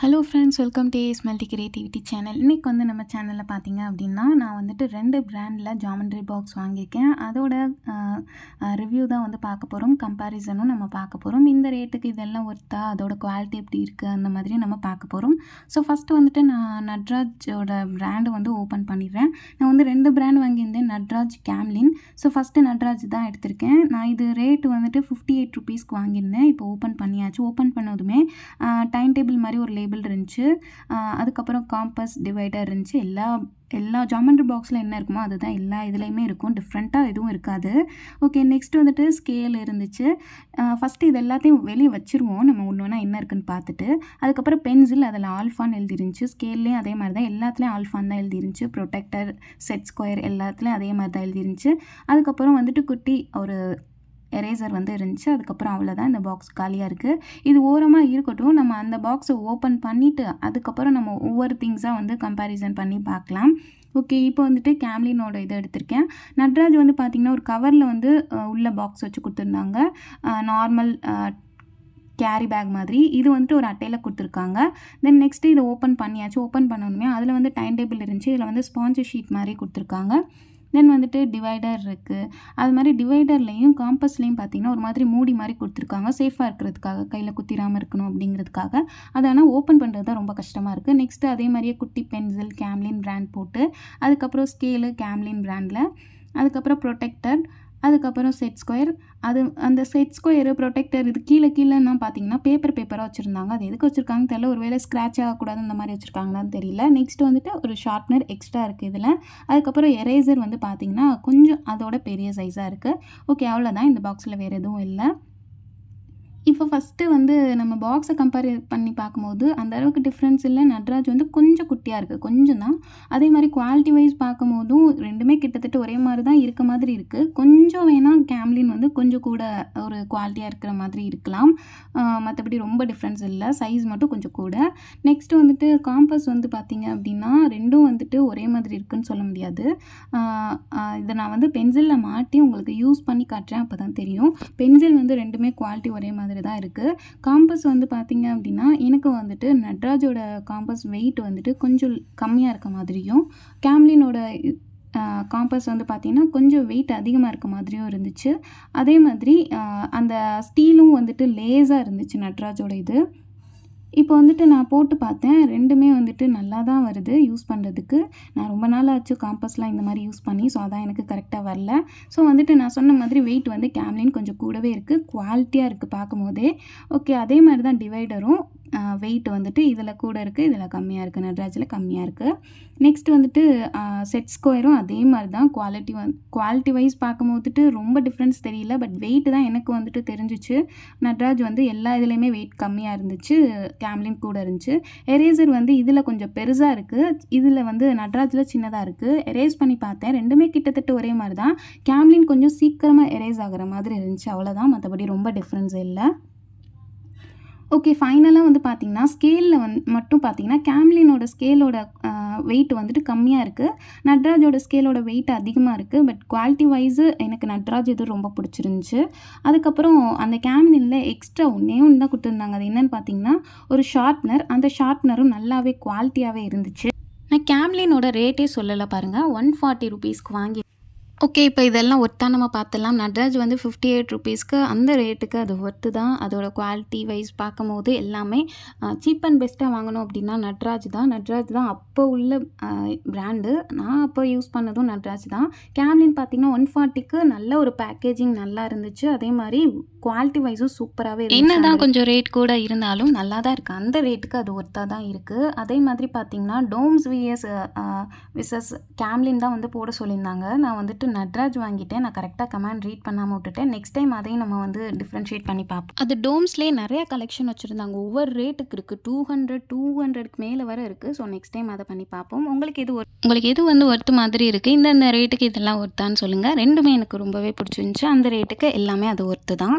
hello friends welcome to smelty creativity channel இன்றைக்கி வந்து நம்ம சேனலில் பார்த்தீங்க அப்படின்னா நான் வந்துட்டு ரெண்டு ப்ராண்டில் ஜாமெண்ட்ரி பாக்ஸ் வாங்கியிருக்கேன் அதோட ரிவ்யூ தான் வந்து பார்க்க போகிறோம் கம்பேரிசனும் நம்ம பார்க்க போகிறோம் இந்த ரேட்டுக்கு இதெல்லாம் ஒர்த்தா அதோட குவாலிட்டி எப்படி இருக்குது அந்த மாதிரி நம்ம பார்க்க போகிறோம் ஸோ ஃபஸ்ட்டு வந்துட்டு நான் நட்ராஜோட பிராண்டு வந்து ஓப்பன் பண்ணிடுறேன் நான் வந்து ரெண்டு பிராண்ட் வாங்கியிருந்தேன் நட்ராஜ் கேம்லின் ஸோ ஃபஸ்ட்டு நட்ராஜ் தான் எடுத்திருக்கேன் நான் இது ரேட்டு வந்துட்டு ஃபிஃப்டி எயிட் ருபீஸ்க்கு வாங்கியிருந்தேன் இப்போ ஓப்பன் பண்ணியாச்சு ஓப்பன் பண்ணதுமே டைம் டேபிள் மாதிரி ஒரு லேபிள் இருந்துச்சு அதுக்கப்புறம் காம்பஸ் டிவைடர் இருந்துச்சு எல்லா எல்லா ஜாமெண்ட்ரி பாக்ஸில் என்ன இருக்குமோ அதுதான் எல்லா இதுலேயுமே இருக்கும் டிஃப்ரெண்ட்டாக எதுவும் இருக்காது ஓகே நெக்ஸ்ட் வந்துட்டு ஸ்கேல் இருந்துச்சு ஃபஸ்ட்டு இது எல்லாத்தையும் வெளியே வச்சுருவோம் நம்ம ஒன்று ஒன்றா என்ன இருக்குன்னு பார்த்துட்டு அதுக்கப்புறம் பென்சில் அதில் ஆல்ஃபான் எழுதிருந்துச்சு ஸ்கேல்லையும் அதே மாதிரி தான் எல்லாத்துலேயும் ஆல்ஃபான் தான் எழுதிருந்துச்சு ப்ரொடெக்டர் செட் ஸ்கொயர் எல்லாத்துலேயும் அதே மாதிரி தான் எழுதிருந்துச்சு அதுக்கப்புறம் வந்துட்டு குட்டி ஒரு எரேசர் வந்து இருந்துச்சு அதுக்கப்புறம் அவ்வளோதான் இந்த பாக்ஸ் காலியாக இருக்குது இது ஓரமாக இருக்கட்டும் நம்ம அந்த பாக்ஸை ஓப்பன் பண்ணிவிட்டு அதுக்கப்புறம் நம்ம ஒவ்வொரு திங்ஸாக வந்து கம்பேரிசன் பண்ணி பார்க்கலாம் ஓகே இப்போ வந்துட்டு கேம்லினோட இதை எடுத்திருக்கேன் நட்ராஜ் வந்து பார்த்திங்கன்னா ஒரு கவரில் வந்து உள்ள பாக்ஸ் வச்சு கொடுத்துருந்தாங்க நார்மல் கேரி பேக் மாதிரி இது வந்துட்டு ஒரு அட்டையில் கொடுத்துருக்காங்க தென் நெக்ஸ்ட்டு இதை ஓப்பன் பண்ணியாச்சு ஓப்பன் பண்ணணுமே அதில் வந்து டைம் டேபிள் இருந்துச்சு இதில் வந்து ஸ்பான்சர் ஷீட் மாதிரி கொடுத்துருக்காங்க தென் வந்துட்டு டிவைடர் இருக்குது அது மாதிரி டிவைடர்லேயும் காம்பஸ்லேயும் பார்த்தீங்கன்னா ஒரு மாதிரி மூடி மாதிரி கொடுத்துருக்காங்க சேஃபாக இருக்கிறதுக்காக கையில் குத்திராமல் இருக்கணும் அப்படிங்கிறதுக்காக அதை ஆனால் ஓப்பன் பண்ணுறது தான் ரொம்ப கஷ்டமாக இருக்குது நெக்ஸ்ட்டு அதே மாதிரியே குட்டி பென்சில் கேம்லின் பிராண்ட் போட்டு அதுக்கப்புறம் ஸ்கேலு கேம்லின் பிராண்டில் அதுக்கப்புறம் ப்ரொடெக்டர் அதுக்கப்புறம் செட் ஸ்கொயர் அது அந்த செட் ஸ்கொயரு ப்ரொடெக்டர் இது கீழே கீழேன்னா பார்த்தீங்கன்னா பேப்பர் பேப்பராக வச்சுருந்தாங்க அது எதுக்கு வச்சுருக்காங்கன்னு தெரியல ஒரு வேளை ஸ்க்ராட்ச் ஆகக்கூடாது அந்த மாதிரி வச்சுருக்காங்களான்னு தெரியல நெக்ஸ்ட் வந்துட்டு ஒரு ஷார்ப்னர் எக்ஸ்ட்ரா இருக்குது இதில் அதுக்கப்புறம் எரேசர் வந்து பார்த்திங்கன்னா கொஞ்சம் அதோட பெரிய சைஸாக இருக்குது ஓகே அவ்வளோதான் இந்த பாக்ஸில் வேறு எதுவும் இல்லை இப்போ ஃபஸ்ட்டு வந்து நம்ம பாக்ஸை கம்பேர் பண்ணி பார்க்கும்போது அந்த அளவுக்கு டிஃப்ரென்ஸ் இல்லை நட்ராஜ் வந்து கொஞ்சம் குட்டியாக இருக்குது கொஞ்சம் தான் அதே மாதிரி குவாலிட்டி வைஸ் பார்க்கும் போதும் ரெண்டுமே கிட்டத்தட்ட ஒரே மாதிரி தான் இருக்க மாதிரி இருக்குது கொஞ்சம் வேணால் கேம்லின் வந்து கொஞ்சம் கூட ஒரு குவாலிட்டியாக இருக்கிற மாதிரி இருக்கலாம் மற்றபடி ரொம்ப டிஃப்ரென்ஸ் இல்லை சைஸ் மட்டும் கொஞ்சம் கூட நெக்ஸ்ட்டு வந்துட்டு காம்பஸ் வந்து பார்த்திங்க அப்படின்னா ரெண்டும் வந்துட்டு ஒரே மாதிரி இருக்குன்னு சொல்ல முடியாது இதை நான் வந்து பென்சிலில் மாட்டி உங்களுக்கு யூஸ் பண்ணி காட்டுறேன் அப்போ தான் தெரியும் பென்சில் வந்து ரெண்டுமே குவாலிட்டி ஒரே மாதிரி தான் தான் இருக்குது காம்பஸ் வந்து பார்த்திங்க அப்படின்னா எனக்கு வந்துட்டு நட்ராஜோட காம்பஸ் வெயிட் வந்துட்டு கொஞ்சம் கம்மியாக இருக்க மாதிரியும் கேம்லினோட காம்பஸ் வந்து பார்த்திங்கன்னா கொஞ்சம் வெயிட் அதிகமாக இருக்க மாதிரியும் இருந்துச்சு அதே மாதிரி அந்த ஸ்டீலும் வந்துட்டு லேஸாக இருந்துச்சு நட்ராஜோட இது இப்போ வந்துட்டு நான் போட்டு பார்த்தேன் ரெண்டுமே வந்துட்டு நல்லா தான் வருது யூஸ் பண்ணுறதுக்கு நான் ரொம்ப நாள் ஆச்சு காம்பஸ்லாம் இந்த மாதிரி யூஸ் பண்ணி ஸோ அதான் எனக்கு கரெக்டாக வரல ஸோ வந்துட்டு நான் சொன்ன மாதிரி வெயிட் வந்து கேம்லின் கொஞ்சம் கூடவே இருக்குது குவாலிட்டியாக இருக்குது பார்க்கும் போதே ஓகே அதே மாதிரி தான் டிவைடரும் வெயிட் வந்துட்டு இதில் கூட இருக்குது இதில் கம்மியாக இருக்குது நட்ராஜில் கம்மியாக இருக்குது நெக்ஸ்ட் வந்துட்டு செட் ஸ்கொயரும் அதே மாதிரி தான் குவாலிட்டி வந் குவாலிட்டி வைஸ் பார்க்கும் போதுட்டு ரொம்ப டிஃப்ரென்ஸ் தெரியல பட் வெயிட் தான் எனக்கு வந்துட்டு தெரிஞ்சிச்சு நட்ராஜ் வந்து எல்லா இதுலேயுமே வெயிட் கம்மியாக இருந்துச்சு கேம்லின் கூட இருந்துச்சு எரேசர் வந்து இதில் கொஞ்சம் பெருசாக இருக்குது இதில் வந்து நட்ராஜில் சின்னதாக இருக்குது எரேஸ் பண்ணி பார்த்தேன் ரெண்டுமே கிட்டத்தட்ட ஒரே மாதிரி தான் கேம்லின் கொஞ்சம் சீக்கிரமாக எரேஸ் ஆகிற மாதிரி இருந்துச்சு அவ்வளோதான் மற்றபடி ரொம்ப டிஃப்ரென்ஸ் இல்லை ஓகே ஃபைனலாக வந்து பார்த்திங்கன்னா ஸ்கேலில் வந் மட்டும் பார்த்திங்கன்னா கேம்லினோட ஸ்கேலோட வெயிட் வந்துட்டு கம்மியாக இருக்குது நட்ராஜோட ஸ்கேலோட வெயிட் அதிகமாக இருக்குது பட் குவாலிட்டி வைஸு எனக்கு நட்ராஜ் இது ரொம்ப பிடிச்சிருந்துச்சு அதுக்கப்புறம் அந்த கேம்லினில் எக்ஸ்ட்ரா ஒன்றே ஒன்று தான் கொடுத்துருந்தாங்க அது என்னென்னு பார்த்தீங்கன்னா ஒரு ஷார்ப்னர் அந்த ஷார்ப்னரும் நல்லாவே குவாலிட்டியாகவே இருந்துச்சு நான் கேம்லினோட ரேட்டே சொல்லலை பாருங்கள் ஒன் ஃபார்ட்டி ருபீஸ்க்கு வாங்கி ஓகே இப்போ இதெல்லாம் ஒர்த்தாக நம்ம பார்த்துலாம் நட்ராஜ் வந்து ஃபிஃப்டி எயிட் ருபீஸ்க்கு அந்த ரேட்டுக்கு அது ஒர்த்து தான் அதோடய குவாலிட்டி வைஸ் பார்க்கும்போது எல்லாமே சீப் அண்ட் பெஸ்ட்டாக வாங்கணும் அப்படின்னா நட்ராஜ் தான் நட்ராஜ் தான் அப்போ உள்ள பிராண்டு நான் அப்போ யூஸ் பண்ணதும் நட்ராஜ் தான் கேம்லின் பார்த்தீங்கன்னா ஒன் ஃபார்ட்டிக்கு நல்ல ஒரு பேக்கேஜிங் நல்லா இருந்துச்சு அதே மாதிரி குவாலிட்டி வைஸும் சூப்பராகவே என்ன தான் கொஞ்சம் ரேட் கூட இருந்தாலும் நல்லா தான் இருக்குது அந்த ரேட்டுக்கு அது ஒர்த்தாக தான் இருக்குது அதே மாதிரி பார்த்திங்கன்னா டோம்ஸ் விஎஸ் விசஸ் கேம்லின் தான் வந்து போட சொல்லியிருந்தாங்க நான் வந்துட்டு நட்ராஜ் வாங்கிட்டேன் நான் கரெக்டாக கமெண்ட் ரீட் பண்ணாமல் விட்டுட்டேன் நெக்ஸ்ட் டைம் அதையும் நம்ம வந்து டிஃப்ரென்ஷியேட் பண்ணி பார்ப்போம் அது டோம்ஸ்லேயே நிறைய கலெக்ஷன் வச்சுருந்தாங்க ஒவ்வொரு ரேட்டுக்கு இருக்குது டூ ஹண்ட்ரட் டூ ஹண்ட்ரட்க்கு மேலே வர இருக்குது ஸோ நெக்ஸ்ட் டைம் அதை பண்ணி பார்ப்போம் உங்களுக்கு எது உங்களுக்கு எது வந்து ஒர்த்து மாதிரி இருக்குது இந்தந்த ரேட்டுக்கு இதெல்லாம் ஒர்த்தான்னு சொல்லுங்கள் ரெண்டுமே எனக்கு ரொம்பவே பிடிச்சிருந்துச்சு அந்த ரேட்டுக்கு எல்லாமே அது ஒர்த்து தான்